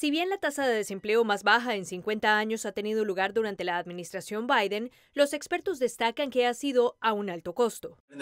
Si bien la tasa de desempleo más baja en 50 años ha tenido lugar durante la administración Biden, los expertos destacan que ha sido a un alto costo. En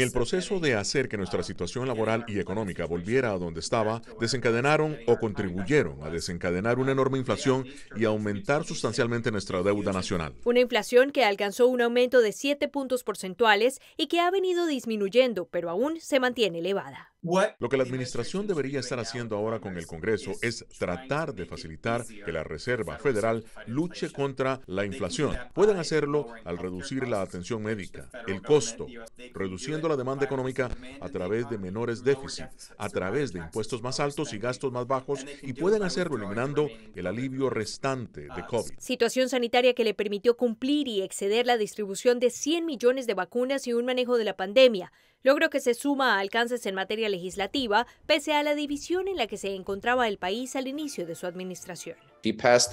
el proceso de hacer que nuestra situación laboral y económica volviera a donde estaba, desencadenaron o contribuyeron a desencadenar una enorme inflación y aumentar sustancialmente nuestra deuda nacional. Una inflación que alcanzó un aumento de 7 puntos porcentuales y que ha venido disminuyendo, pero aún se mantiene elevada. Lo que la administración debería estar haciendo ahora con el Congreso es tratar de facilitar que la Reserva Federal luche contra la inflación. Pueden hacerlo al reducir la atención médica, el costo, reduciendo la demanda económica a través de menores déficits, a través de impuestos más altos y gastos más bajos, y pueden hacerlo eliminando el alivio restante de ah, COVID. Situación sanitaria que le permitió cumplir y exceder la distribución de 100 millones de vacunas y un manejo de la pandemia logro que se suma a alcances en materia legislativa, pese a la división en la que se encontraba el país al inicio de su administración.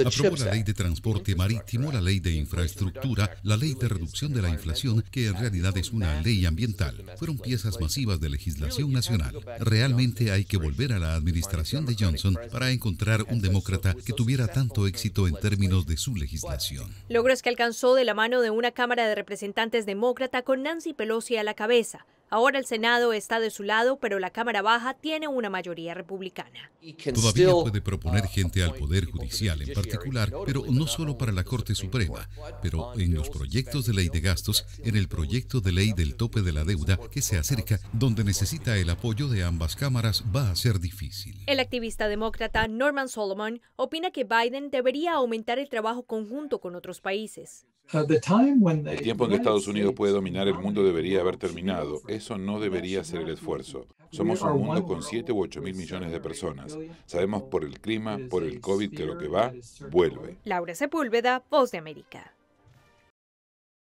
Aprobó la ley de transporte marítimo, la ley de infraestructura, la ley de reducción de la inflación, que en realidad es una ley ambiental. Fueron piezas masivas de legislación nacional. Realmente hay que volver a la administración de Johnson para encontrar un demócrata que tuviera tanto éxito en términos de su legislación. es que alcanzó de la mano de una Cámara de Representantes demócrata con Nancy Pelosi a la cabeza. Ahora el Senado está de su lado, pero la Cámara Baja tiene una mayoría republicana. Todavía puede proponer uh, gente al Poder Judicial en particular, pero no solo para la Corte Suprema, pero en los proyectos de ley de gastos, en el proyecto de ley del tope de la deuda que se acerca, donde necesita el apoyo de ambas cámaras, va a ser difícil. El activista demócrata Norman Solomon opina que Biden debería aumentar el trabajo conjunto con otros países. El tiempo en que Estados Unidos puede dominar el mundo debería haber terminado. Eso no debería ser el esfuerzo. Somos un mundo con 7 u 8 mil millones de personas. Sabemos por el clima, por el COVID, que lo que va, vuelve. Laura Sepúlveda, Voz de América.